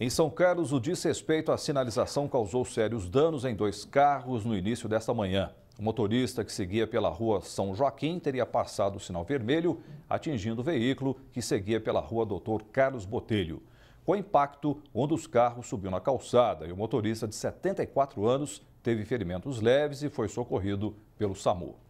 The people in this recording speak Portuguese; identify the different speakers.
Speaker 1: Em São Carlos, o desrespeito à sinalização causou sérios danos em dois carros no início desta manhã. O motorista que seguia pela rua São Joaquim teria passado o sinal vermelho, atingindo o veículo que seguia pela rua Doutor Carlos Botelho. Com o impacto, um dos carros subiu na calçada e o motorista de 74 anos teve ferimentos leves e foi socorrido pelo SAMU.